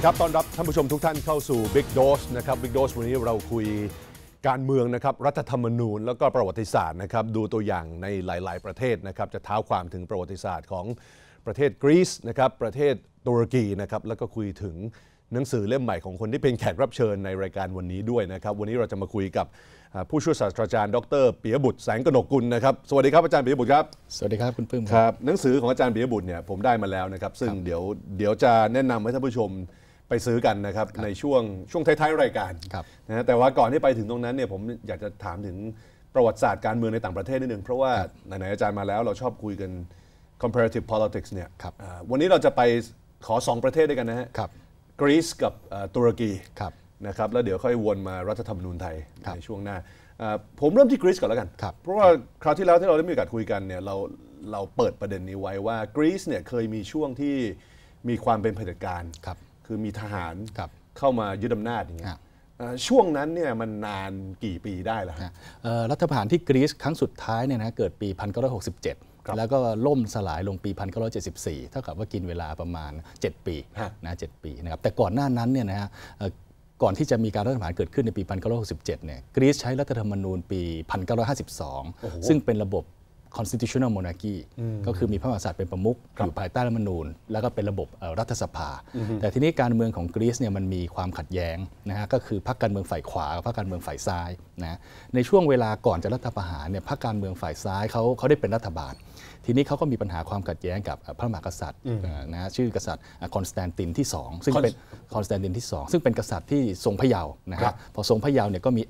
ดีครับตอนรับท่านผู้ชมทุกท่านเข้าสู่ Big Dose นะครับ Big Dose วันนี้เราคุยการเมืองนะครับรัฐธรรมนูญแล้วก็ประวัติศาสตร์นะครับดูตัวอย่างในหลาย ๆ ประเทศนะครับจะเท้าความถึงประวัติศาสตร์ของประเทศกรีซนะครับประเทศตุรกีนะครับแล้วก็คุยถึงหนังสือเล่มใหม่ของคนที่เป็นแขกรับเชิญในรายการวันนี้ด้วยนะครับวันนี้เราจะมาคุยกับผู้ช่วยศาสตราจารย์ดร เปียบุตรแสงกนกกุลนะครับสวัสดีครับอาจารย์เปียบุตรครับสวัสดีครับคุณปึ้งครับหนังสือของอาจารย์เปียบุตรเนี่ยผมได้มาแล้วนะครับ ซึ่งเดี๋ยวเดี๋ยวจะแนะนำให้ท่านผู้ชมไปซื้อกันนะครับในช่วงช่วงท้าย ๆ รายการนะแต่ว่าก่อนที่ไปถึงตรงนั้นเนี่ยผมอยากจะถามถึงประวัติศาสตร์การเมืองในต่างประเทศนิดนึง เพราะว่าไหนๆอาจารย์มาแล้วเราชอบคุยกัน comparative politics เนี่ยวันนี้เราจะไปขอ 2 ประเทศด้วยกันนะฮะกรีซกับตุรกีนะครับแล้วเดี๋ยวค่อยวนมารัฐธรรมนูญไทย ในช่วงหน้า ผมเริ่มที่กรีซก่อนแล้วกัน เพราะว่าคราวที่แล้วที่เราได้มีโอกาสคุยกันเนี่ยเราเราเปิดประเด็นนี้ไว้ว่ากรีซเนี่ยเคยมีช่วงที่มีความเป็นเผด็จการคือมีทหารรเข้ามายึดอำนาจอย่างเงี้ยช่วงนั้นเนี่ยมันนานกี่ปีได้ล่ะรัฐประหารที่กรีซครั้งสุดท้ายเนี่ยนะเกิดปี 1967 แล้วก็ล่มสลายลงปี 1974 เท่ากับว่ากินเวลาประมาณ 7 ปีนะ7ปีนะครับแต่ก่อนหน้านั้นเนี่ยนะฮะก่อนที่จะมีการรัฐประหารเกิดขึ้นในปี 1967เนี่ยกรีซใช้รัฐธรรมนูญปี 1952 ซึ่งเป็นระบบ constitutional monarchy ก็คือมีพระมหากษัตริย์เป็นประมุขอยู่ภายใต้รัฐธรรมนูญ แล้วก็เป็นระบบรัฐสภา แต่ทีนี้การเมืองของกรีซเนี่ยมันมีความขัดแย้งนะฮะก็คือพรรคการเมืองฝ่ายขวา กับพรรคการเมืองฝ่ายซ้ายนะในช่วงเวลาก่อนจะรัฐประหารเนี่ยพรรคการเมืองฝ่ายซ้ายเขาเขาได้เป็นรัฐบาล ทีนี้เขาก็มีปัญหาความขัดแย้งกับพระมหากษัตริย์นะชื่อกษัตริย์คอนสแตนตินที่2 ซึ่งเป็นคอนสแตนตินที่2 ซึ่งเป็นกษัตริย์ที่ทรงพระเยาว์นะครับพอทรงพระเยาว์เนี่ยก็มี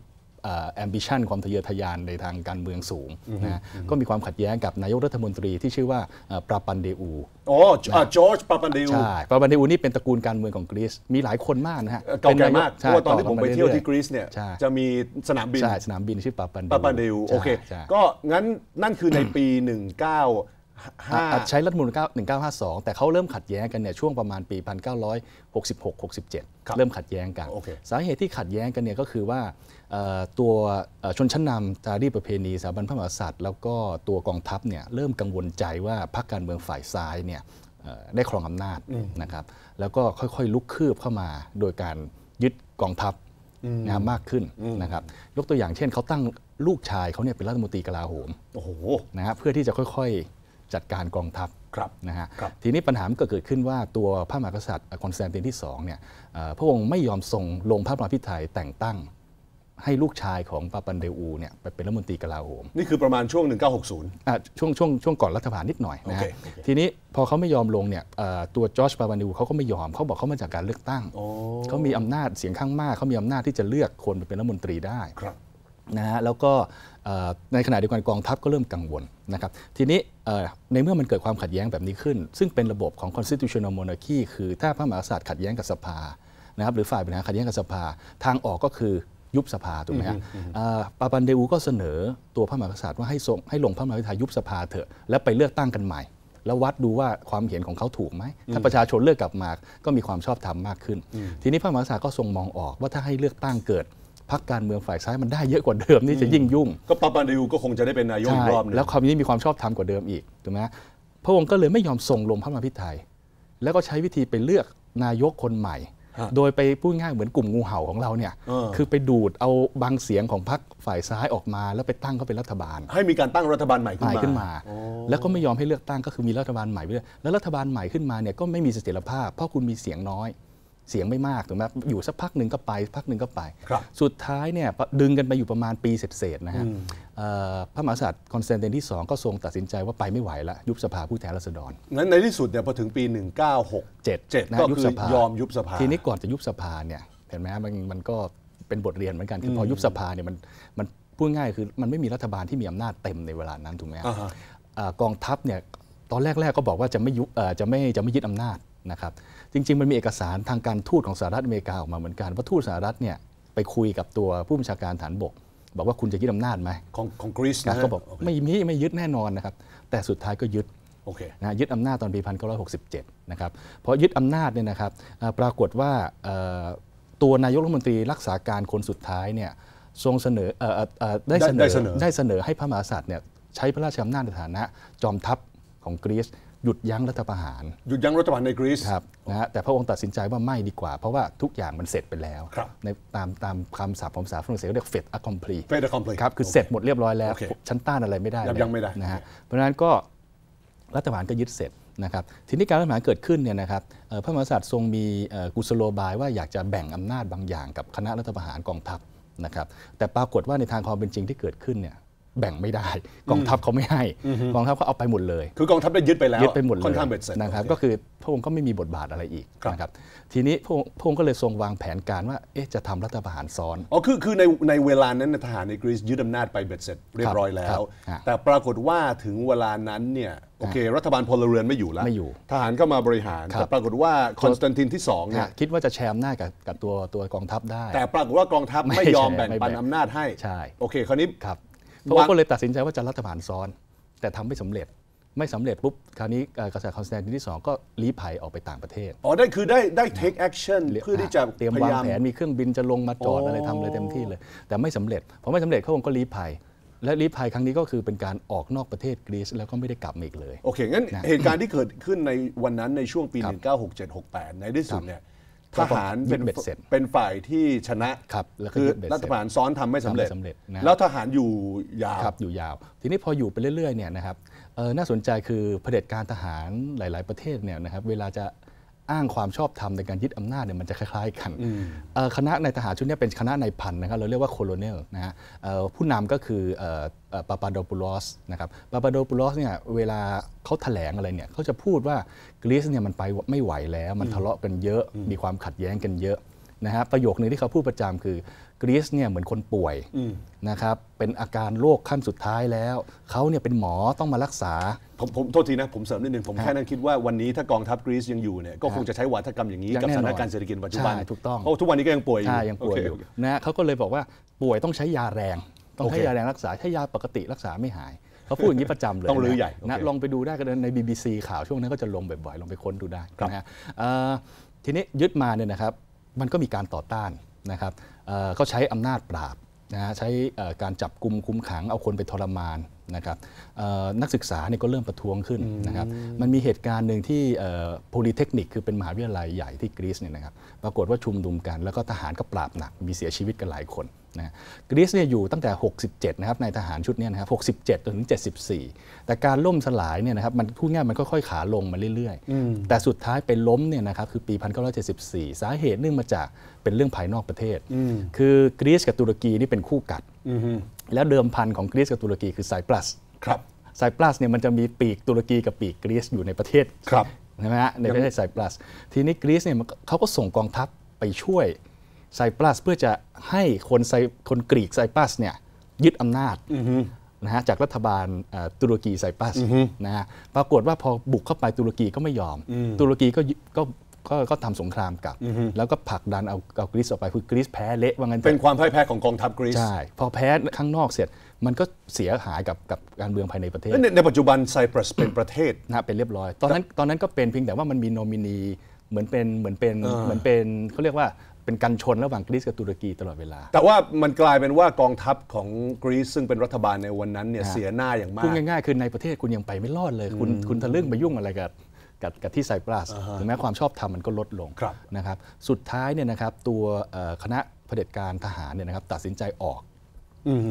แอมบิชันความทะเยอทะยานในทางการเมืองสูงนะก็มีความขัดแย้งกับนายกรัฐมนตรีที่ชื่อว่าปราปันเดอูโอ้จอร์จปราปันเดอูใช่ปราปันเดอูนี่เป็นตระกูลการเมืองของกรีซมีหลายคนมากนะฮะเก่าแก่มากเพราะว่าตอนที่ผมไปเที่ยวที่กรีซเนี่ยจะมีสนามบินใช่สนามบินชื่อปราปันเดอูปราปันเดอูโอเคก็งั้นนั่นคือในปี19อาจใช้รัฐมนูล1952 แต่เขาเริ่มขัดแย้งกันเนี่ยช่วงประมาณปี 1966-67 เริ่มขัดแย้งกัน สาเหตุที่ขัดแย้งกันเนี่ยก็คือว่า ตัวชนชั้นนำจารีประเพณีสถาบันพระมหากษัตริย์แล้วก็ตัวกองทัพเนี่ยเริ่มกังวลใจว่าพรรคการเมืองฝ่ายซ้ายเนี่ยได้ครองอำนาจนะครับแล้วก็ค่อยๆ ลุกคืบเข้ามาโดยการยึดกองทัพนะมากขึ้นนะครับยกตัวอย่างเช่นเขาตั้งลูกชายเขาเนี่ยเป็นรัฐมนตรีกลาโหมนะครับเพื่อที่จะค่อยๆจัดการกองทัพนะฮะทีนี้ปัญหาก็เกิดขึ้นว่าตัวพระมหากษัตริย์คอนสแตนตินที่สองเนี่ยพระองค์ไม่ยอมส่งลงพระบรมพิไทยแต่งตั้ง ให้ลูกชายของปาปันเดอูเนี่ยไปเป็นรัฐมนตรีกลาโหม นี่คือประมาณช่วง 1960อ่าช่วงช่วงช่วงก่อนรัฐประหารนิดหน่อยนะทีนี้พอเขาไม่ยอมลงเนี่ยตัวจอร์จปาปันเดอูเขาก็ไม่ยอม เขาบอกเขามาจากการเลือกตั้งเขามีอำนาจเสียงข้างมากเขามีอำนาจที่จะเลือกคนไปเป็นรัฐมนตรีได้นะฮะแล้วก็ในขณะเดียวกันกองทัพก็เริ่มกังวลนะครับทีนี้ในเมื่อมันเกิดความขัดแย้งแบบนี้ขึ้น ซึ่งเป็นระบบของ constitutional monarchy คือถ้าพระมหากษัตริย์ขัดแย้งกับสภานะครับหรือฝ่ายบริหารขัดแย้งกับสภา ทางออกก็คือยุบสภาถูกไหมฮะปาปันเดวูก็เสนอตัวพระมหากษัตริย์ว่าให้ส่งให้ลงพระมหาวิทรยายุบสภาเถอะแล้วไปเลือกตั้งกันใหม่ แล้ววัดดูว่าความเห็นของเขาถูกไหมถ้าประชาชนเลือกกลับมาก็มีความชอบธรรมมากขึ้น ทีนี้พระมหากษัตริย์ก็ทรงมองออกว่าถ้าให้เลือกตั้งเกิดพรรคการเมืองฝ่ายซ้ายมันได้เยอะกว่าเดิมนี่จะยิ่งยุ่งก็ปาปาดิวก็คงจะได้เป็นนายกอีกรอบนึงแล้วความนี้มีความชอบธรรมกว่าเดิมอีกถูกไหมพระองค์ก็เลยไม่ยอมส่งลงพระมหาพิไทยแล้วก็ใช้วิธีไปเลือกนายกคนใหม่ โดยไปพูดง่ายเหมือนกลุ่มงูเห่าของเราเนี่ยคือไปดูดเอาบางเสียงของพรรคฝ่ายซ้ายออกมาแล้วไปตั้งเขาเป็นรัฐบาล ให้มีการตั้งรัฐบาลใหม่ขึ้นมาแล้วก็ไม่ยอมให้เลือกตั้งก็คือมีรัฐบาลใหม่ไปเลยแล้วรัฐบาลใหม่ขึ้นมาเนี่ยก็ไม่มีเสถียรภาพเพราะคุณมีเสียงน้อยเสียงไม่มากถูกไหมอยู่สักพักหนึ่งก็ไปพักหนึ่งก็ไป สุดท้ายเนี่ยดึงกันไปอยู่ประมาณปีเศษๆนะฮะพระมหากษัตริย์คอนสแตนตินที่ 2 ก็ทรงตัดสินใจว่าไปไม่ไหวละยุบสภาผู้แทนราษฎรนั้นในที่สุดเนี่ยพอถึงปี 1967ก็คือยอมยุบสภา ทีนี้ก่อนจะยุบสภาเนี่ยเห็นไหมมันมันก็เป็นบทเรียนเหมือนกันคือพอยุบสภาเนี่ยมันมันพูดง่ายคือมันไม่มีรัฐบาลที่มีอำนาจเต็มในเวลานั้นถูกไหมกองทัพเนี่ยตอนแรกๆก็บอกว่าจะไม่ยุบจะไม่จะไม่ยึดอำนาจนะครับจริงๆ มันมีเอกสารทางการทูตของสหรัฐอเมริกาออกมาเหมือนกันว่าทูตสหรัฐเนี่ยไปคุยกับตัวผู้บัญชาการฐานบก บอกว่าคุณจะยึดอำนาจไหมของของกรีซนะก็บอกไม่มีไม่ยึดแน่นอนนะครับแต่สุดท้ายก็ยึดนะยึดอำนาจตอนปี1967นะครับพอยึดอำนาจเนี่ยนะครับปรากฏว่าตัวนายกรัฐมนตรีรักษาการคนสุดท้ายเนี่ยทรงเสนอได้เสนอได้เสนอให้พระมหากษัตริย์เนี่ยใช้พระราชอำนาจในฐานะ จอมทัพของกรีซหยุดยั้งรัฐประหาร หยุดยั้งรัฐบาลในกรีซครับนะฮะแต่พระองค์ตัดสินใจว่าไม่ดีกว่า เพราะว่าทุกอย่างมันเสร็จไปแล้ว ในตามตามคำสาปของสาษฝรั่งเศสเรียกเฟดอะคอมพลีเฟดอะคอมพลีครับคือเสร็จหมดเรียบร้อยแล้วชั้นต้านอะไรไม่ได้ยับยั้งไม่ได้นะฮะเพราะนั้นก็รัฐประหารก็ยึดเสร็จนะครับทีนี้การรัฐประหารเกิดขึ้นเนี่ยนะครับพระมหากษัตริย์ทรงมีกุศโลบายว่าอยากจะแบ่งอำนาจบางอย่าง กับคณะรัฐประหารกองทัพนะครับแต่ปรากฏว่าในทางความเป็นจริงที่เกิดขึ้นเนี่ยแบ่งไม่ได้ กองทัพเขาไม่ให้ กองทัพเขาเอาไปหมดเลยคือกองทัพได้ยึดไปแล้วยึดไปหมดเลยนะครับก็คือพระองค์ก็ไม่มีบทบาทอะไรอีกนะครับ ทีนี้พระองค์ก็เลยทรงวางแผนการว่าเอ๊ะจะทำรัฐประหารซ้อนอ๋อคือคือในในเวลานั้นทหารในกรีซยึดอานาจไปเบ็ดเสร็จเรียบร้อยแล้ว แต่ปรากฏว่าถึงเวลานั้นเนี่ยโอเค รัฐบาลพลเรือนไม่อยู่แล้วไม่อยู่ทหารก็มาบริหารแต่ปรากฏว่าคอนสแตนตินที่2เนี่ยคิดว่าจะแชร์อำนาจกับกับตัวตัวกองทัพได้ แต่ปรากฏว่ากองทัพไม่ยอมแบ่งปันอำนาจให้ใช่โอเคคราวนี้เพราะว่าก็เลยตัดสินใจว่าจะรัฐบาลซ้อน แต่ทำไม่สำเร็จไม่สำเร็จปุ๊บคราวนี้กษัตริย์คอนสแตนตินที่2 ก็ลี้ภัยออกไปต่างประเทศ อ๋อได้คือ ได้ได้ take action เพื่อที่จะเตรียมวางแผนมีเครื่องบินจะลงมาจอดอะไรทำเลยเต็มที่เลย แต่ไม่สำเร็จพอไม่สำเร็จเขางก็ลี้ภัย และลี้ภัยครั้งนี้ก็คือเป็นการออกนอกประเทศกรีซแล้วก็ไม่ได้กลับมาอีกเลยโอเคงั้นเหตุการณ์ที่เกิดขึ้นในวันนั้นในช่วงปี1967-68 ในที่สุดเนี่ยทหารเป็นเป็นฝ่ายที่ชนะครับคือรัฐบาลซ้อนทำไม่สำเร็จ แล้วทหารอยู่ยาวครับอยู่ยาว ทีนี้พออยู่ไปเรื่อยๆเนี่ยนะครับน่าสนใจคือเผด็จการทหารหลายๆประเทศเนี่ยนะครับเวลาจะอ้างความชอบธรรมในการยึดอำนาจเนี่ยมันจะคล้ายๆกันคณะนายทหารชุดนี้เป็นคณะนายพันนะครับเราเรียกว่าโคโลเนลนะฮะผู้นำก็คือปาปาโดปูลอสนะครับปาปาโดปูลอสเนี่ยเวลาเขาถแถลงอะไรเนี่ยเขาจะพูดว่ากรีซเนี่ยมันไปไม่ไหวแล้ว มันทะเลาะกันเยอะ มีความขัดแย้งกันเยอะนะฮะประโยคนึงที่เขาพูดประจำคือกรีซเนี่ยเหมือนคนป่วยนะครับเป็นอาการโรคขั้นสุดท้ายแล้ว เขาเนี่ยเป็นหมอต้องมารักษาผมผมโทษทีนะ ผมเสริมนิดนึง ผมแค่นั้นคิดว่าวันนี้ถ้ากองทัพกรีซยังอยู่เนี่ยก็คงจะใช้วาทกรรมอย่างนี้กับสถานการณ์เศรษฐกิจปัจจุบันถูกต้องเพราะทุกวันนี้ก็ยังป่วยอยู่ยังป่วยอยู่นะเขาก็เลยบอกว่าป่วยต้องใช้ยาแรง้องให้ยาแรงรักษาถ้ายาปกติรักษาไม่หาย เขาพูดอย่างนี้ประจำเลย ต้องรื้อใหญ่นะลองไปดูได้ก็ใน BBC ข่าวช่วงนั้นก็จะลงบ่อยๆ ลองไปค้นดูได้นะฮะทีนี้ยึดมาเนี่ยนะครับ มันก็มีการต่อต้านนะครับเขาใช้อำนาจปราบนะใช้การจับกลุ่มคุมขังเอาคนไปทรมานนะครับนักศึกษาเนี่ยก็เริ่มประท้วงขึ้นนะครับมันมีเหตุการณ์หนึ่งที่โพลิเทคนิค คือเป็นมหาวิทยาลัยใหญ่ที่กรีซเนี่ยนะครับปรากฏว่าชุมนุมกันแล้วก็ทหารก็ปราบหนัก มีเสียชีวิตกันหลายคนนะกรีซเนี่ยอยู่ตั้งแต่ 67นะครับในทหารชุดนี้นะครับ67จนถึง 74 แต่การล่มสลายเนี่ยนะครับมันพูดง่ายมันค่อยๆขาลงมาเรื่อยๆ แต่สุดท้ายไปล้มเนี่ยนะครับคือปี 1974สาเหตุเนื่องมาจากเป็นเรื่องภายนอกประเทศคือกรีซกับตุรกีนี่เป็นคู่กัดแล้วเดิมพันของกรีซกับตุรกีคือไซปรัส ครับ ไซปรัสเนี่ยมันจะมีปีกตุรกีกับปีกกรีซอยู่ในประเทศ ครับ ใช่ไหมฮะ ในประเทศไซปรัส ทีนี้กรีซเนี่ยเขาก็ส่งกองทัพไปช่วยไซปรัสเพื่อจะให้คนไซ คนกรีกไซปรัสเนี่ยยึดอำนาจนะฮะจากรัฐบาลตุรกีไซปรัสนะฮะ ปรากฏว่าพอบุกเข้าไปตุรกีก็ไม่ยอม ตุรกีก็ก็ก็ก็ทำสงครามกับ แล้วก็ผลักดันเอาเอากรีซออกไปคือกรีซแพ้ เละว่างั้นเป็นความพ่ายแพ้ของกองทัพกรีซใช่พอแพ้ ข้างนอกเสร็จ มันก็เสียหายกับกับการเมืองภายในประเทศในปัจจุบันไซปรัสเป็นประเทศนะเป็นเรียบร้อย ตอนนั้นตอนนั้นก็เป็นเพียงแต่ว่ามันมีโนมินีเหมือนเป็นเหมือนเป็นเหมือนเป็นเขาเรียกว่าเป็นกันชนระหว่างกรีซกับตุรกีตลอดเวลา แต่ว่ามันกลายเป็นว่ากองทัพของกรีซซึ่งเป็นรัฐบาลในวันนั้นเนี่ยเสียหน้าอย่างมากคุณง่ายๆคือในประเทศคุณยังไปไม่รอดเลย คุณคุณทะลึ่งไปยุ่งอะไรกับกับกับที่ไซปรัสถึงแม้ความชอบธรรมมันก็ลดลงนะครับ สุดท้ายเนี่ยนะครับ ตัวคณะเผด็จการทหารเนี่ยนะครับตัดสินใจออก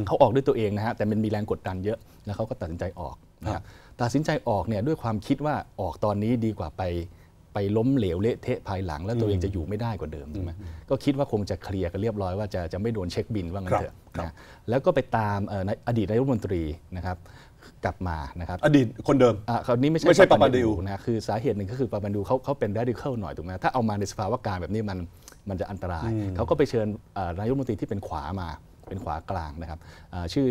เขาออกด้วยตัวเองนะฮะแต่มันมีแรงกดดันเยอะแล้วเขาก็ตัดสินใจออกนะตัดสินใจออกเนี่ยด้วยความคิดว่าออกตอนนี้ดีกว่าไป ไปล้มเหลวเละเทะภายหลัง แล้วตัวเองจะอยู่ไม่ได้กว่าเดิมใช่ไหมก็คิดว่าคงจะเคลียร์กันเรียบร้อยว่าจะจะไม่โดนเช็คบินว่างั้นเถอะนะแล้วก็ไปตามอดีตนายรัฐมนตรีนะครับกลับมานะครับอดีตคนเดิมอ่คราวนี้ไม่ใช่ไม่ใช่ปาปนดูนะคือสาเหตุหนึ่งก็คือปาปนดูเขาเขาเป็นเรดิเคิลหน่อยถูกไหมถ้าเอามาในสภาวะการแบบนี้มันมันจะอันตราย เขาก็ไปเชิญนายกรัฐมนตรีที่เป็นขวามาเป็นขวากลางนะครับ ชื่อ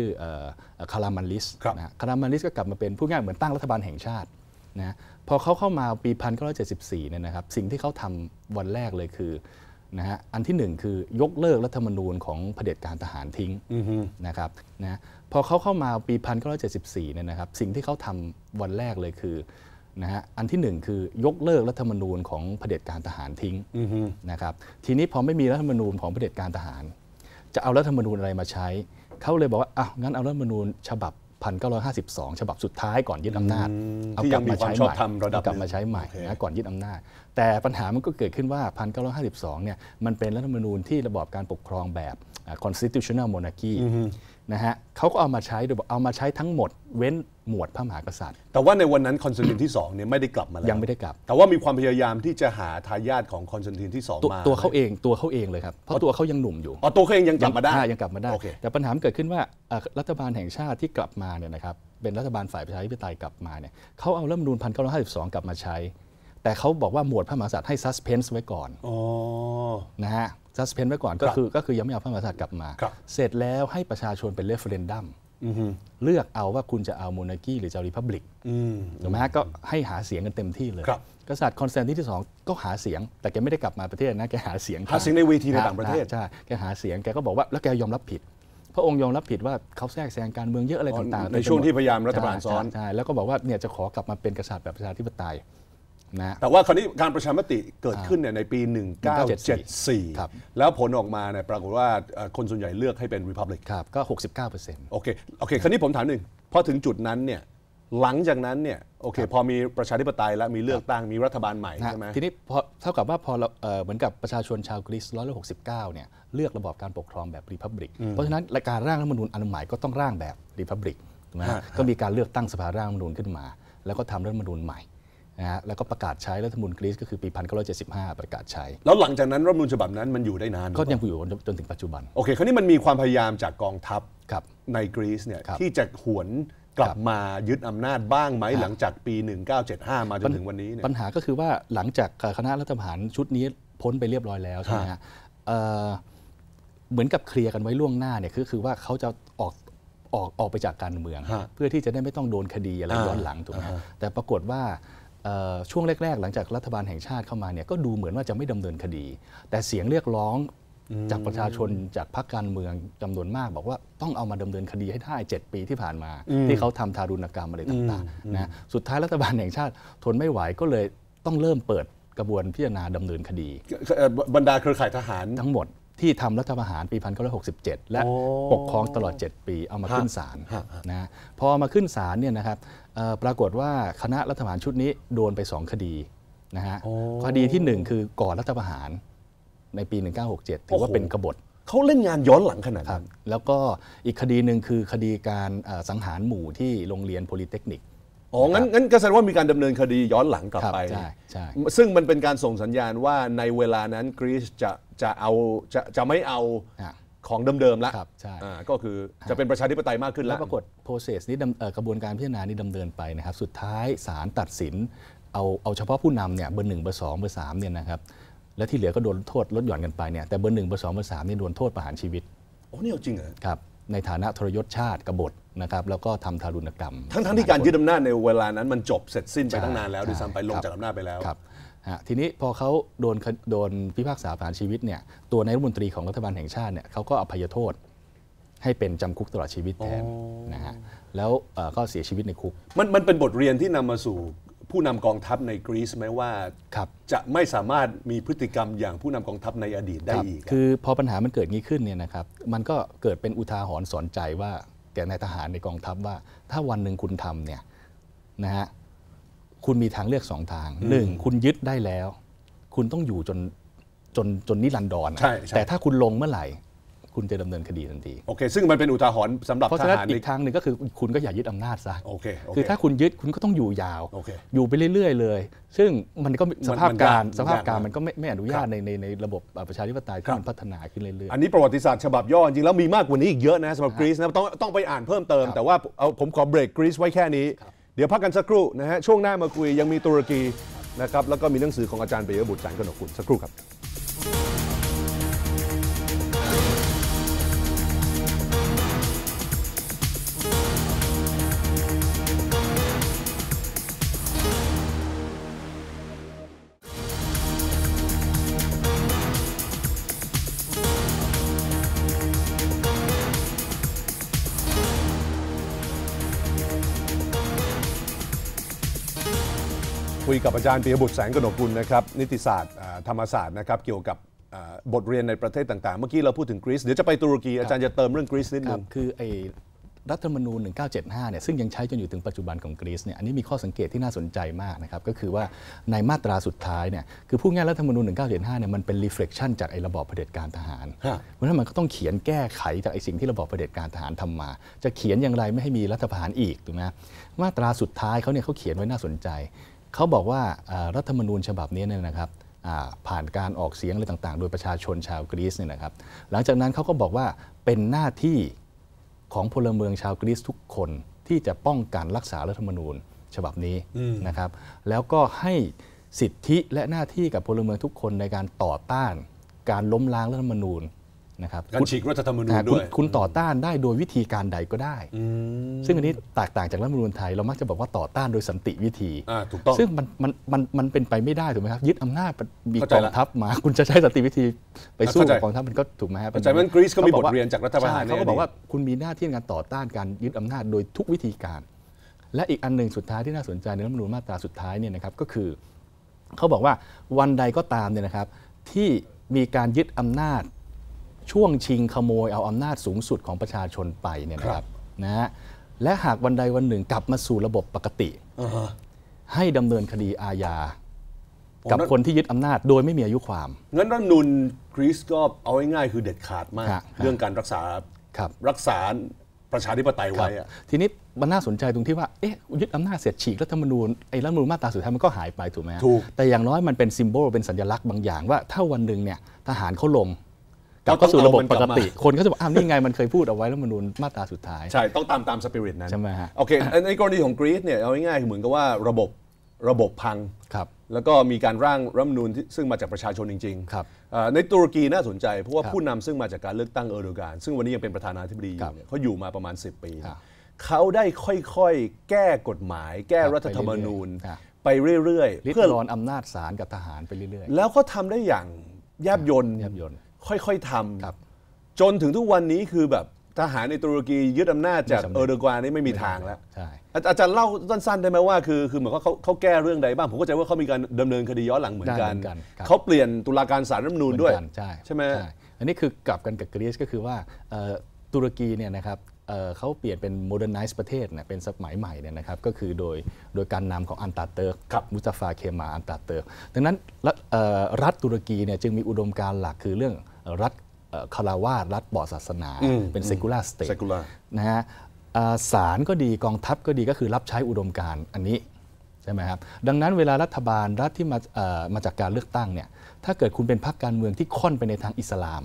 คารามันลิสนะคารามันลิสก็กลับมาเป็นผู้ง่ายเหมือนตั้งรัฐบาลแห่งชาตินะพอเขาเข้ามาปี 1974เนี่ยนะครับสิ่งที่เขาทำวันแรกเลยคือนะฮะ อันที่ 1 คือยกเลิกรัฐธรรมนูญของเผด็จการทหารทิ้งนะครับนะพอเขาเข้ามาปี1974เนี่ยนะครับสิ่งที่เขาทำวันแรกเลยคือนะฮะอันที่1คือยกเลิกรัฐธรรมนูญของเผด็จการทหารทิ้งนะครับทีนี้พอไม่มีรัฐธรรมนูญของเผด็จการทหาร จะเอารัฐธรรมนูญอะไรมาใช้เขาเลยบอกว่าอ้าวงั้นเอารัฐธรรมนูญฉบับ1952 ฉบับสุดท้ายก่อนยึดอำนาจ เอากลับมาใช้ใหม่กลับมาใช้ใหม่นะก่อนยึดอำนาจ แต่ปัญหามันก็เกิดขึ้นว่า 1952เนี่ยมันเป็นรัฐธรรมนูญที่ระบอบการปกครองแบบ constitutional monarchy นะฮะเขาก็เอามาใช้โดยบอกเอามาใช้ทั้งหมดเว้นหมวดพระมหากษัตริย์ แต่ว่าในวันนั้น คอนสแตนตินที่2เนี่ยไม่ได้กลับมาแล้วยังไม่ได้กลับ แต่ว่ามีความพยายามที่จะหาทายาทของคอนสแตนตินที่2มาตัวเขาเองตัวเขาเองเลยครับเพราะตัวเขายังหนุ่มอยู่อ๋อตัวเขาเองยังกลับมาได้ยังกลับมาได้ แต่ปัญหาเกิดขึ้นว่ารัฐบาลแห่งชาติที่กลับมาเนี่ยนะครับเป็นรัฐบาลฝ่ายประชาธิปไตยกลับมาเนี่ยเขาเอารัฐมนูนพันเก้าร้อยห้าสิบสองกลับมาใช้ แต่เขาบอกว่าหมวดพระมหากษัตริย์ให้ซัสเพนส์ไว้ก่อนนะฮะซัสเพนไว้ก่อนก็คือก็คือยังไม่เอาพระมหากษัตริย์กลับมา เสร็จแล้วให้ประชาชนเป็นเลฟเฟรนดัมเลือกเอาว่าคุณจะเอาโมนาร์กีหรือจะริพับลิกถูกไหมฮะก็ให้หาเสียงกันเต็มที่เลยกษัตริย์คอนสแตนตินที่ 2 ก็หาเสียง แต่แกไม่ได้กลับมาประเทศนะ แกหาเสียงหาเสียงในเวทีในต่างประเทศ ใช่ แกหาเสียง แกก็บอกว่าแล้วแกยอมรับผิด พระองค์ยอมรับผิดว่าเขาแทรกแซงการเมืองเยอะอะไรต่างๆ ในช่วงที่พยายามรัฐบาลซ้อนใช่แล้วก็บอกว่าเนี่ยจะขอกลับมาเป็นกษัตริย์แบบประชาธิปไตยนะแต่ว่าคราวนี้การประชามติเกิดขึ้นเนี่ยในปี 1974 แล้วผลออกมาเนี่ยปรากฏว่าคนส่วนใหญ่เลือกให้เป็นริพับลิกครับ ก็ 69%โอเคโอเคคราวนี้ผมถามหนึ่งพอถึงจุดนั้นเนี่ยหลังจากนั้นเนี่ยโอเคพอมีประชาธิปไตยแล้วมีเลือกตั้งมีรัฐบาลใหม่ใช่ไหมทีนี้พอเท่ากับว่าพอเหมือนกับประชาชนชาวกรีซร้อยละหกสิบเก้าเนี่ยเลือกระบอบการปกครองแบบริพับลิกเพราะฉะนั้นรายการร่างรัฐมนูญอนุมัยก็ต้องร่างแบบริพับลิกนะก็มีการเลือกตั้งสภาร่างรัฐมนูญขึ้นมา แล้วก็ทำรัฐมนูญใหม่นะฮะแล้วก็ประกาศใช้รัฐธรรมนูญกรีซก็คือปี1975 ประกาศใช้ แล้วหลังจากนั้นรัฐธรรมนูญฉบับนั้นมันอยู่ได้นานก็ยังอยู่จนถึงปัจจุบัน โอเคคราวนี้มันมีความพยายามจากกองทัพในกรีซเนี่ยที่จะหวนกลับมายึดอำนาจบ้างไหมหลังจากปี 1975 มาจนถึงวันนี้เนี่ยปัญหาก็คือว่าหลังจากคณะรัฐประหารชุดนี้พ้นไปเรียบร้อยแล้วใช่ไหมฮะเหมือนกับเคลียร์กันไว้ล่วงหน้าเนี่ยคือคือว่าเขาจะออกออกออกไปจากการเมืองเพื่อที่จะได้ไม่ต้องโดนคดีอะไรย้อนหลังถูกไหมแต่ปรากฏว่าช่วงแรกๆ หลังจากรัฐบาลแห่งชาติเข้ามาเนี่ยก็ดูเหมือนว่าจะไม่ดำเนินคดี แต่เสียงเรียกร้องจากประชาชนจากพรรคการเมืองจำนวนมาก บอกว่าต้องเอามาดำเนินคดีให้ได้ 7 ปีที่ผ่านมา ที่เขาทำทารุณกรรมอะไรต่างๆนะสุดท้ายรัฐบาลแห่งชาติทนไม่ไหวก็เลยต้องเริ่มเปิดกระบวนพิจารณาดำเนินคดี บรรดาเครือข่ายทหารทั้งหมดที่ทำรัฐประหารปี 1967 และปกครองตลอด 7 ปีเอามาขึ้นศาลนะพอมาขึ้นศาลเนี่ยนะครับปรากฏว่าคณะรัฐประหารชุดนี้โดนไป 2 คดีนะฮะคดีที่ 1 คือก่อรัฐประหารในปี 1967ถือว่าเป็นกบฏเขาเล่นงานย้อนหลังขนาดนั้นแล้วก็อีกคดีหนึ่งคือคดีการสังหารหมู่ที่โรงเรียนโพลิเทคนิค อ๋อ งั้นงั้นก็แสดงว่ามีการดำเนินคดีย้อนหลังกลับไปซึ่งมันเป็นการส่งสัญญาณว่าในเวลานั้นกรีซจะจะเอาจะจะไม่เอาของเดิมๆแล้วใช่ก็คือจะเป็นประชาธิปไตยมากขึ้นแล้วปรากฏโปรเซสนี้กระบวนการพิจารณานี้ดำเนินไปนะครับ สุดท้ายศาลตัดสินเอาเอาเฉพาะผู้นำเนี่ยเบอร์หนึ่งเบอร์สองเบอร์สามเนี่ยนะครับแล้วที่เหลือก็โดนโทษลดหย่อนกันไปเนี่ยแต่เบอร์หนึ่งเบอร์สองเบอร์สามนี่โดนโทษประหารชีวิต โอ้เนี่ยจริงเหรอครับในฐานะทรยศชาติกบฏนะครับแล้วก็ทำทารุณกรรม ทั้งๆที่การยึดอานาจในเวลานั้นมันจบเสร็จสิ้นไปตั้งนานแล้วด้วยซ้ำไปลงจากอำนาจไปแล้วทีนี้พอเขาโดนโดนพิพากษาประหารชีวิตเนี่ยตัวนายรัฐมนตรีของรัฐบาลแห่งชาติเนี่ยเขาก็อภัยโทษให้เป็นจำคุกตลอดชีวิตแทนนะฮะแล้วก็เสียชีวิตในคุกมันมันเป็นบทเรียนที่นำมาสู่ผู้นำกองทัพในกรีซไหมว่าจะไม่สามารถมีพฤติกรรมอย่างผู้นำกองทัพในอดีตได้อีกคือพอปัญหามันเกิดงี้ขึ้นเนี่ยนะครับ มันก็เกิดเป็นอุทาหรณ์สอนใจว่าแก่นายทหารในกองทัพว่า ถ้าวันหนึ่งคุณทำเนี่ยนะฮะคุณมีทางเลือกสองทางหนึ่งคุณยึดได้แล้ว คุณต้องอยู่จนจนจนนิรันดรใช่แต่ถ้าคุณลงเมื่อไหร่คุณจะดำเนินคดีทันทีโอเคซึ่งมันเป็นอุทาหรณ์สำหรับเพราะทฉะนั้นหารอีกทางหนึ่งก็คือ คุณก็อย่ายึดอำนาจซะโอเคคือถ้าคุณยึดคุณก็ต้องอยู่ยาวโอเคอยู่ไปเรื่อย ๆเลย ซึ่งมันก็สภาพการสภาพการมันก็ไม่ไม่อนุญาตในในระบบประชาธิปไตยรที่มันพัฒนาขึ้นเรื่อยๆอันนี้ประวัติศาสตร์ฉบับย่อจริงแล้วมีมากกว่านี้อีกเยอะนะสำหรับกรีซนะต้องต้องไปอ่านเพิ่มเติมแต่ว่าเอาผมขอเบรกกรีซไว้แค่นี้ดี๋ยวพักกันสักครู่นะฮะช่วงหน้ามาคุยยังมีตุรกีนะครับ แล้วก็มีหนังสือของอาจารย์เบยบุตรจันกนกุลสักครู่ครับคุยกับอาจารย์ปียบุตรแสงกนกุลนะครับนิติศาสตร์ธรรมศาสตร์นะครับเกี่ยวกับบทเรียนในประเทศต่าง ๆเมื่อกี้เราพูดถึงกรีซเดี๋ยวจะไปตุรกีอาจารย์จะเติมเรื่องกรีซนิดนึงคือไอรัฐธรรมนูญ1975เนี่ยซึ่งยังใช้จนอยู่ถึงปัจจุบันของกรีซเนี่ยอันนี้มีข้อสังเกตที่น่าสนใจมากนะครับก็คือว่าในมาตราสุดท้ายเนี่ยคือผูแง่ายรัฐธรรมนูญ1975เนี่ยมันเป็น reflection จากไอ้ระบอบเผด็จการทหารเพราะฉะนั้นมันก็ต้องเขียนแก้ไขจากไอ้สิ่งที่ระบอบเผด็จการทหารทำมา จะเขียนอย่างไรไม่ให้มีรัฐประหารอีกถูกไหมมาตราสุดท้ายเขาเนี่ยเขาเขียนไว้น่าสนใจเขาบอกว่ารัฐธรรมนูญฉบับนี้เนี่ยนะครับผ่านการออกเสียงอะไรต่างๆ โดยประชาชนชาวกรีซเนี่ยนะครับหลังจากนั้นเขาก็บอกว่าเป็นหน้าที่ของพลเมืองชาวกรีซทุกคนที่จะป้องกันรักษารัฐธรรมนูญฉบับนี้นะครับแล้วก็ให้สิทธิและหน้าที่กับพลเมืองทุกคนในการต่อต้านการล้มล้างรัฐธรรมนูญนะครับการฉีกรัฐธรรมนูญด้วย คุณต่อต้านได้โดยวิธีการใดก็ได้ ซึ่งอันนี้แตกต่างจากรัฐธรรมนูญไทยเรามักจะบอกว่าต่อต้านโดยสันติวิธีถูกต้องซึ่งมันมันมันมันเป็นไปไม่ได้ถูกไหมครับยึดอำนาจมีกองทัพมา คุณจะใช้สันติวิธี ไปสู้กับกองทัพมันก็ถูกไหมครับเข้าใจมันกรีซก็มีบทเรียนจากรัฐบาลเขาก็บอกว่าคุณมีหน้าที่ในการต่อต้าน การยึดอำนาจโดยทุกวิธีการ และอีกอันหนึ่งสุดท้ายที่น่าสนใจ ในรัฐธรรมนูญมาตราสุดท้ายเนี่ยนะครับก็คือเขาบอกว่าวันใดก็ตามเนี่ยนะครับ ที่มีการยึดอำนาจช่วงชิงขโมยเอาอำนาจสูงสุดของประชาชนไปเนี่ยนะครับนะฮะและหากวันใดวันหนึ่งกลับมาสู่ระบบปกติ ให้ดำเนินคดีอาญากับคนที่ยึดอำนาจโดยไม่มีอายุความ งั้นรัฐนุนกรีซก็เอาง่ายๆคือเด็ดขาดมาก เรื่องการรักษาครับรักษาประชาธิปไตยไว้ทีนี้มันน่าสนใจตรงที่ว่าเอ๊ะยึดอำนาจเสร็จฉีกรัฐธรรมนูญไอ้รัฐธรรมนูญมาตราสุดท้ายมันก็หายไปถูกไหมถูกแต่อย่างน้อยมันเป็นซิมโบลเป็นสัญลักษณ์บางอย่างว่า ถ้าวันหนึ่งเนี่ยทหารเขาลงกลับเข้าสู่ระบบปกติคนก็จะบอก อ้าวนี่ไง มันเคยพูดเอาไว้แล้วมนูนมาตราสุดท้าย ใช่ ต้องตามตามสปิริตนั้น ใช่ไหมฮะโอเคในกรณีของกรีซเนี่ย เอาง่ายๆเหมือนกับว่าระบบระบบพัง ครับ แล้วก็มีการร่างรัฐมนูลซึ่งมาจากประชาชนจริงๆครับในตุรกีน่าสนใจ เพราะว่าผู้นำซึ่งมาจากการเลือกตั้งเออร์โดกานซึ่งวันนี้ยังเป็นประธานาธิบดีอยู่เนี่ยเขาอยู่มาประมาณ 10 ปีเขาได้ค่อยๆ แก้กฎหมาย แก้รัฐธรรมนูญ ไปเรื่อยๆเพื่อรอนอำนาจศาลกับทหารไปเรื่อยๆแล้วเขาทาได้อย่างแยบยนต์ค่อย ๆทครับำจนถึงทุกวันนี้คือแบบทหารในตุรกียึดอำนาจจากเออร์โดกานนี่ไม่มีทางแล้วอาจารย์เล่าสั้น ๆได้ไหมว่าคือคือเหมือนเขาเขาแก้เรื่องใดบ้าง ผมก็ใจว่าเขามีการดำเนินคดีย้อนหลังเหมือนกัน เขาเปลี่ยนตุลาการศาลรัฐมนูลด้วยใช่ใช่ไหมอันนี้คือกลับกันกับกรีซก็คือว่าตุรกีเนี่ยนะครับเขาเปลี่ยนเป็นโมเดิร์นไนซ์ประเทศเนี่ยเป็นสมัยใหม่เนี่ยนะครับก็คือโดยโดยการนำของอันตาเติร์กับมุสตาฟาเคมาอันตาเติร์กดังนั้นรัฐรัฐตุรกีเนี่ยจึงมีอุดมการณ์หลักคือเรื่องรัฐคาราวาสรัฐบอศาสนา เป็นเซกูล่าสเตทนะฮะศาลก็ดีกองทัพก็ดีก็คือรับใช้อุดมการ อันนี้ ใช่ไหมครับ ดังนั้นเวลารัฐบาลรัฐที่มามาจากการเลือกตั้งเนี่ย ถ้าเกิดคุณเป็นพรรคการเมืองที่ค่อนไปในทางอิสลาม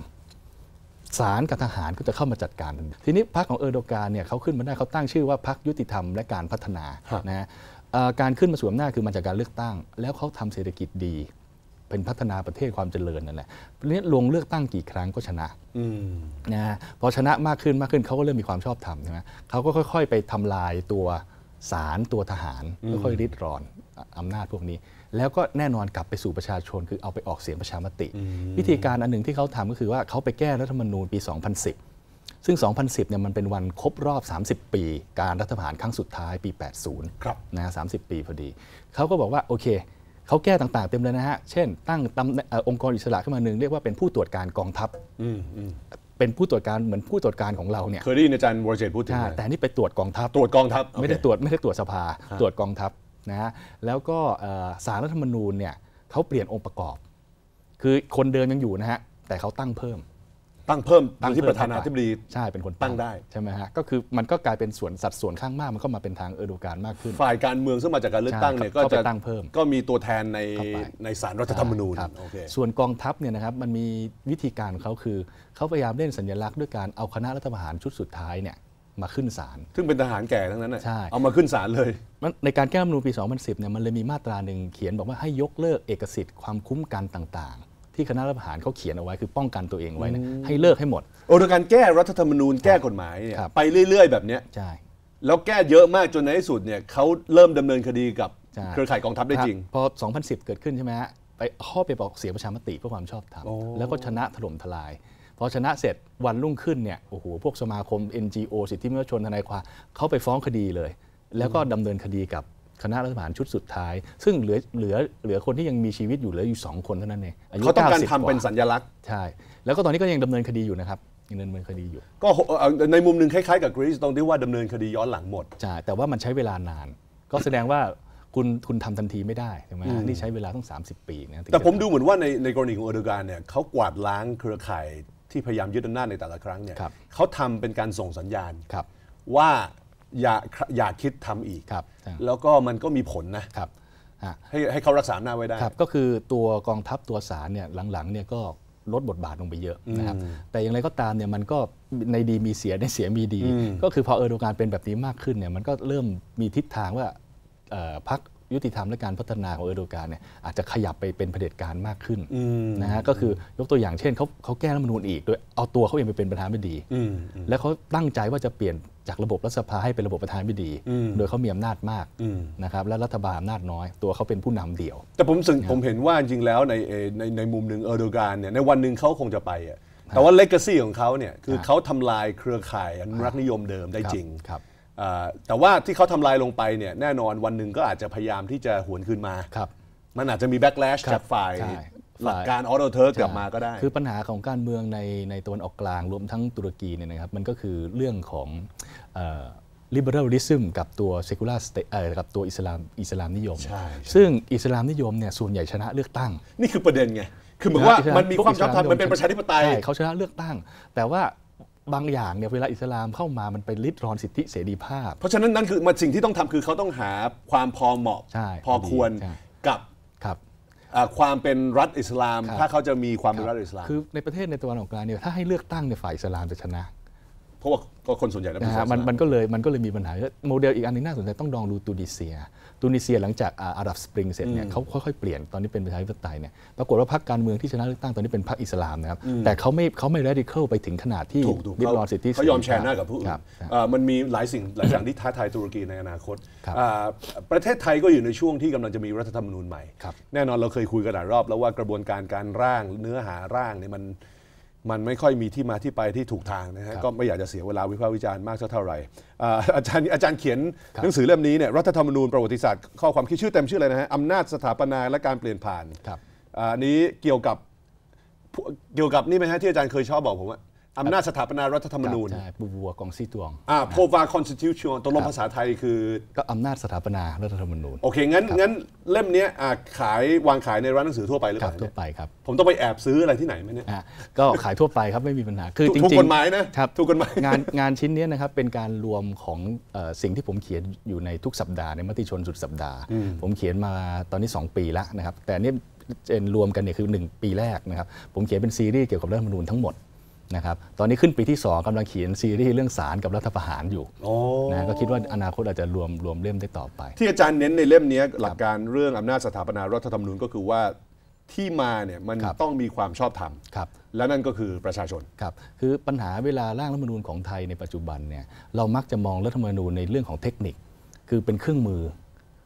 ศาลกับทหารก็จะเข้ามาจัดการ ทีนี้พรรคของเออร์โดการเนี่ยเขาขึ้นมาได้เขาตั้งชื่อว่าพรรคยุติธรรมและการพัฒนานะการขึ้นมาสวมหน้าคือมาจากการเลือกตั้ง แล้วเขาทำเศรษฐกิจดีเป็นพัฒนาประเทศความเจริญนั่นแหละเนี่ยลงเลือกตั้งกี่ครั้งก็ชนะนะฮะพอชนะมากขึ้นมากขึ้นเขาก็เริ่มมีความชอบธรรมใช่ไหมเขาก็ค่อย ๆ ไปทำลายตัวสารตัวทหาร ค่อยๆริดรอนอำนาจพวกนี้ แล้วก็แน่นอนกลับไปสู่ประชาชนคือเอาไปออกเสียงประชามติ วิธีการอันหนึ่งที่เขาทำก็คือว่าเขาไปแก้รัฐธรรมนูญปี 2010 ซึ่ง 2010เนี่ยมันเป็นวันครบรอบ 30 ปี การรัฐประหารครั้งสุดท้ายปี 80ครับนะ30 ปีพอดีเขาก็บอกว่าโอเคเขาแก้ต่างๆ เต็มเลยนะฮะ เช่นตั้งตำองค์กรอิสระขึ้นมาหนึ่งเรียกว่าเป็นผู้ตรวจการกองทัพเป็นผู้ตรวจการเหมือนผู้ตรวจการของเราเนี่ยเคยได้ยินอาจารย์วรเจตพูดถึงแต่นี่ไปตรวจกองทัพ ตรวจกองทัพ ไม่ได้ตรวจไม่ได้ตรวจสภา ตรวจกองทัพนะฮะ แล้วก็สารรัฐธรรมนูญเนี่ยเขาเปลี่ยนองค์ประกอบ คือคนเดิมยังอยู่นะฮะ แต่เขาตั้งเพิ่มตั้งเพิ่มตั้งที่ประธานาธิบดีใช่เป็นคนตั้งได้ใช่ไหมฮะก็คือมันก็กลายเป็นส่วนสัดส่วนข้างมากมันก็มาเป็นทางเออโดการมากขึ้นฝ่ายการเมืองซึ่งมาจากการเลือกตั้งเนี่ยก็จะตั้งเพิ่ม ก็มีตัวแทนในในสารรัฐธรรมนูญส่วนกองทัพเนี่ยนะครับมันมีวิธีการเขาคือเขาพยายามเล่นสัญลักษณ์ด้วยการเอาคณะรัฐประหารชุดสุดท้ายเนี่ยมาขึ้นศาลซึ่งเป็นทหารแก่ทั้งนั้นใช่เอามาขึ้นศาลเลยในการแก้รัฐมนูญปี 2010เนี่ยมันเลยมีมาตราหนึ่งเขียนบอกว่าให้ยกเลิกเอกสิทธิ์ความคุ้มกันต่างๆที่คณะรัฐประหารเขาเขียนเอาไว้คือป้องกันตัวเองไว้นะให้เลิกให้หมด โอ้โดยการแก้รัฐธรรมนูญแก้กฎหมายเนี่ยไปเรื่อย ๆแบบเนี้ยใช่ แล้วแก้เยอะมากจนในที่สุดเนี่ยเขาเริ่มดำเนินคดีกับเครือข่ายกองทัพได้จริง พอ 2010 เกิดขึ้นใช่ไหมฮะไปข้อไปบอกเสียประชามติเพื่อความชอบธรรม แล้วก็ชนะถล่มทลาย พอชนะเสร็จวันรุ่งขึ้นเนี่ยโอ้โหพวกสมาคม NGO สิทธิมนุษยชนทนายความเขาไปฟ้องคดีเลย แล้วก็ดำเนินคดีกับคณะรัฐประหารชุดสุดท้าย ซึ่งเหลือเหลือเหลือคนที่ยังมีชีวิตอยู่เหลืออยู่ 2 คนเท่านั้นเองเขาต้องการทำเป็นสัญลักษณ์ใช่ แล้วก็ตอนนี้ก็ยังดำเนินคดีอยู่นะครับยังดำเนินคดีอยู่ก็ในมุมหนึ่งคล้ายๆกับกรีซตรงที่ว่าดำเนินคดีย้อนหลังหมดใช่แต่ว่ามันใช้เวลานาน ก็แสดงว่าคุณคุณทำทันทีไม่ได้ใช่ไหมนี่ใช้เวลาต้อง 30 ปีนะแต่ผมดูเหมือนว่าในในกรณีของเออร์โการเนี่ยเขากวาดล้างเครือข่ายที่พยายามยึดอำนาจในแต่ละครั้งเนี่ยเขาทำเป็นการส่งสัญญาณครับว่าอย่าอย่าคิดทำอีกครับ แล้วก็มันก็มีผลนะครับให้ให้เขารักษาหน้าไว้ได้ครับก็คือตัวกองทัพตัวสารเนี่ยหลังๆเนี่ยก็ลดบทบาทลงไปเยอะนะครับแต่อย่างไรก็ตามเนี่ยมันก็ในดีมีเสียในเสียมีดี ก็คือพอเออโดการเป็นแบบนี้มากขึ้นเนี่ยมันก็เริ่มมีทิศทางว่าพรรคยุติธรรมและการพัฒนาของเอโดการเนี่ยอาจจะขยับไปเป็นเผด็จการมากขึ้นนะฮะก็คือยกตัวอย่างเช่นเขาเขาแก้รัฐมนูญอีก โดยเอาตัวเขาเองไปเป็นประธานาธิบดีและเขาตั้งใจว่าจะเปลี่ยนจากระบบรัฐสภาให้เป็นระบบประธานาธิบดี โดยเขามีอำนาจมากนะครับและรัฐบาลอำนาจน้อยตัวเขาเป็นผู้นำเดี่ยว แต่ผมสึงผมเห็นว่าจริงแล้วในในในมุมหนึ่งเอโดการเนี่ยในวันหนึ่งเขาคงจะไปอ่ะแต่ว่าเลกาซีของเขาเนี่ยคือเขาทำลายเครือข่ายอนุรักษ์นิยมเดิมได้จริงครับแต่ว่าที่เขาทำลายลงไปเนี่ยแน่นอนวันหนึ่งก็อาจจะพยายามที่จะหวนคืนมาครับมันอาจจะมีแบ็กแลชจากฝ่าย หลักการออโตเทิร์กกลับมาก็ได้ คือปัญหาของการเมืองในในตะวันออกกลางรวมทั้งตุรกีเนี่ยนะครับมันก็คือเรื่องของเบอร i b e r a l i กับตัวเซ c ูลเอ่อกับตัวอิสลามอิสลามนิยมใช่ซึ่งอิสลามนิยมเนี่ยส่วนใหญ่ชนะเลือกตั้ง นี่คือประเด็นไง คือเหมือนว่ามันมีความชอบธรรมมันเป็นประชาธิปไตยเขาชนะเลือกตั้ง แต่ว่าบางอย่างเนี่ยเวลาอิสลามเข้ามามันไปริดรอนสิทธิเสรีภาพ เพราะฉะนั้นนั่นคือมาสิ่งที่ต้องทำคือเขาต้องหาความพอเหมาะ พอควรกับครับความเป็นรัฐอิสลาม ถ้าเขาจะมีความเป็นรัฐอิสลามคือในประเทศในตะวันออกกลางเนี่ยถ้าให้เลือกตั้งในฝ่ายอิสลามจะชนะเพราะว่าก็คนส่วนใหญ่แล้วนะมันมันก็เลยมันก็เลยมีปัญหา โมเดลอีกอันนึงน่าสนใจต้องลองดูตูนิเซียตูนิเซียหลังจากอาหรับสปริงเสร็จเนี่ยเขาค่อยๆเปลี่ยนตอนนี้เป็นประชาธิปไตยเนี่ยปรากฏว่าพรรคการเมืองที่ชนะเลือกตั้งตอนนี้เป็นพรรคอิสลามนะครับแต่เขาไม่เขาไม่รดิเคิลไปถึงขนาดที่ดิบลอนสิทธิเขายอมแชร์หน้ากับผู้อื่นมันมีหลายสิ่งหลายอย่างที่ท้าทายตุรกีในอนาคตประเทศไทยก็อยู่ในช่วงที่กำลังจะมีรัฐธรรมนูญใหม่ แน่นอนเราเคยคุยกันหลายรอบแล้วว่ากระบวนการการร่างเนื้อหาร่างเนี่ยมันมันไม่ค่อยมีที่มาที่ไปที่ถูกทางนะฮะก็ไม่อยากจะเสียเวลาวิพากษ์วิจารณ์มากเท่าไหร่อาจารย์อาจารย์เขียนหนังสือเล่มนี้เนี่ยรัฐธรรมนูญประวัติศาสตร์ข้อความคิดชื่อเต็มชื่ออะไรนะฮะ อำนาจสถาปนาและการเปลี่ยนผ่านอันนี้เกี่ยวกับเกี่ยวกับนี่ไหมฮะที่อาจารย์เคยชอบบอกผมว่าอำนาจสถาปนารัฐธรรมนูญใช่ปูบัวกองซีตวงอ่าโพวาคอนสติทิวชันตกลงภาษาไทยคือ ก็อำนาจสถาปนา รัฐธรรมนูญโอเค งั้นงั้นเล่มนี้ขายวางขายในร้านหนังสือทั่วไปหรือเปล่าทั่วไปครับ ผมต้องไปแอบซื้ออะไรที่ไหนไหมเนี่ยก็ขายทั่วไปครับ ไม่มีปัญหา คือจริงๆถูกกฎหมายนะครับถูกกฎหมายงานงานชิ้นนี้นะครับ เป็นการรวมของสิ่งที่ผมเขียนอยู่ในทุกสัปดาห์ในมติชนสุดสัปดาห์ ผมเขียนมาตอนนี้2ปีแล้วนะครับ แต่นี่เจนรวมกันเนี่ยคือ 1 ปีแรกนะครับ ผมเขียนเป็นซีรีส์เกี่ยวกับรัฐธรรมนูญทั้งหมดนะครับ ตอนนี้ขึ้นปีที่ 2กำลังเขียนซีรีส์เรื่องสารกับรัฐประหารอยู่นะก็คิดว่าอนาคตอาจจะรวมรวมเล่มได้ต่อไป ที่อาจารย์เน้นในเล่มนี้ หลักการเรื่องอำนาจสถาปนารัฐธรรมนูญก็คือว่าที่มาเนี่ยมันต้องมีความชอบธรรมครับและนั่นก็คือประชาชนครับคือปัญหาเวลาร่างรัฐธรรมนูญของไทยในปัจจุบันเนี่ยเรามักจะมองรัฐธรรมนูญในเรื่องของเทคนิค คือเป็นเครื่องมือ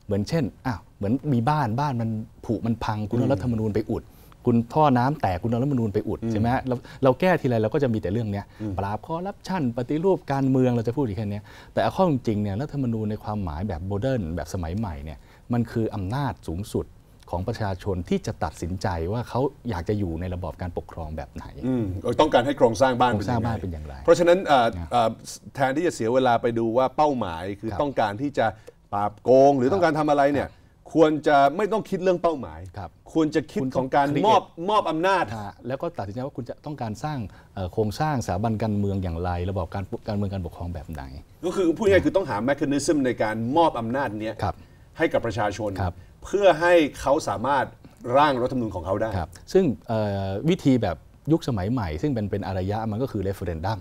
เหมือนเช่นอ้าวเหมือนมีบ้านบ้านมันผุมันพังคุณรัฐธรรมนูญไปอุดคุณท่อน้ำแตกคุณเอารัฐมนูญไปอุดใช่ไหมฮะเราเราแก้ทีไรเราก็จะมีแต่เรื่องเนี้ยปราบคอรัปชันปฏิรูปการเมืองเราจะพูดอีกแค่นี้แต่ข้อจริงเนี่ยรัฐธรรมนูญในความหมายแบบโมเดิร์นแบบสมัยใหม่เนี่ยมันคืออำนาจสูงสุดของประชาชนที่จะตัดสินใจว่าเขาอยากจะอยู่ในระบอบการปกครองแบบไหน ต้องการให้โครงสร้างบ้านโครงสร้างบ้านเป็นอย่างไร เพราะฉะนั้นแทนที่จะเสียเวลาไปดูว่าเป้าหมายคือต้องการที่จะปราบโกงหรือต้องการทำอะไรเนี่ยควรจะไม่ต้องคิดเรื่องเป้าหมาย ครับ ควรจะคิดคของการมอบมอบอำนาจ แล้วก็ตัดสินใจว่าคุณจะต้องการสร้างโครงสร้างสถาบันการเมืองอย่างไร ระบบการการเมืองการปกครองแบบไหน ก็คือพูดง่ายๆคือต้องหาแมคานิซึมในการมอบอำนาจเนี้ยให้กับประชาชน เพื่อให้เขาสามารถร่างรัฐธรรมนูญของเขาได้ครับซึ่งวิธีแบบยุคสมัยใหม่ ซึ่งเป็นเป็นอารยะ มันก็คือเรฟเฟอเรนดัม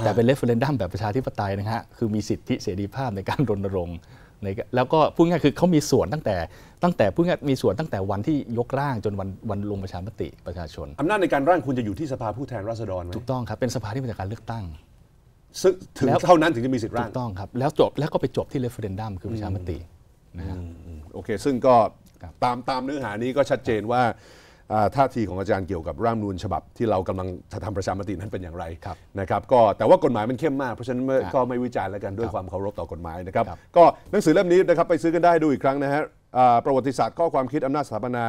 แต่เป็นเรฟเฟอเรนดัมแบบประชาธิปไตยนะฮะ คือมีสิทธิเสรีภาพในการรณรงค์แล้วก็พูดง่ายคือเขามีส่วนตั้งแต่ตั้งแต่พูดง่ายมีส่วนตั้งแต่วันที่ยกร่างจนวันวันลงประชามติประชาชน อำนาจในการร่างคุณจะอยู่ที่สภาผู้แทนราษฎรไหมถูกต้องครับ เป็นสภาที่มาจากการเลือกตั้ง ซึ่งถึงเท่านั้นถึงจะมีสิทธิ์ร่าง ถูกต้องครับ แล้วจบแล้วก็ไปจบที่เรฟเฟอเรนดัมคือประชามตินะฮะโอเค ซึ่งก็ตามตามเนื้อหานี้ก็ชัดเจนว่าท่าทีของอาจารย์เกี่ยวกับร่างนูนฉบับที่เรากำลังจะทำประชามตินั้นเป็นอย่างไรรนะครับก็แต่ว่ากฎหมายมันเข้มมาก เพราะฉะนั้นก็ไม่วิจารณ์แล้วกันด้วยความเคารพต่อกฎหมายนะครับ ก็หนังสือเล่มนี้นะครับไปซื้อกันได้ดูอีกครั้งนะฮะประวัติศาสตร์ข้อความคิดอำนาจสถาปนา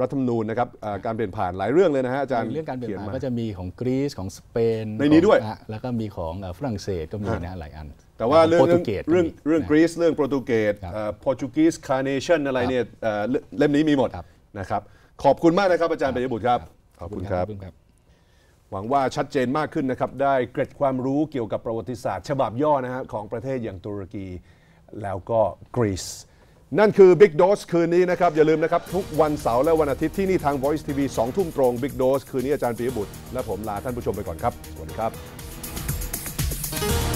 รัฐธรรมนูญนะครับการเปลี่ยนผ่านหลายเรื่องเลยนะฮะอาจารย์เรื่องการเปลี่ยนผ่านก็จะมีของกรีซของสเปนในนี้ด้วยแล้วก็มีของฝรั่งเศสก็มีนะหลายอัน แต่ว่าเรื่องเรื่องเรื่องกรีซเรื่องโปรตุเกสโปรตุเกสคาร์เนชั่นอะไรเนี่ยเล่มนี้มีหมดนะครับขอบคุณมากนะครับอาจารย์ปิยบุตรครับ ขอบคุณครับ หวังว่าชัดเจนมากขึ้นนะครับ ได้เกร็ดความรู้เกี่ยวกับประวัติศาสตร์ ฉบับย่อนะฮะของประเทศอย่างตุรกี แล้วก็กรีซนั่นคือ Big Dose คืนนี้นะครับ อย่าลืมนะครับ ทุกวันเสาร์และวันอาทิตย์ที่นี่ทาง Voice TV 2ทุ่มตรง Big Dose คืนนี้อาจารย์ปิยบุตรและผมลาท่านผู้ชมไปก่อนครับสวัสดีครับ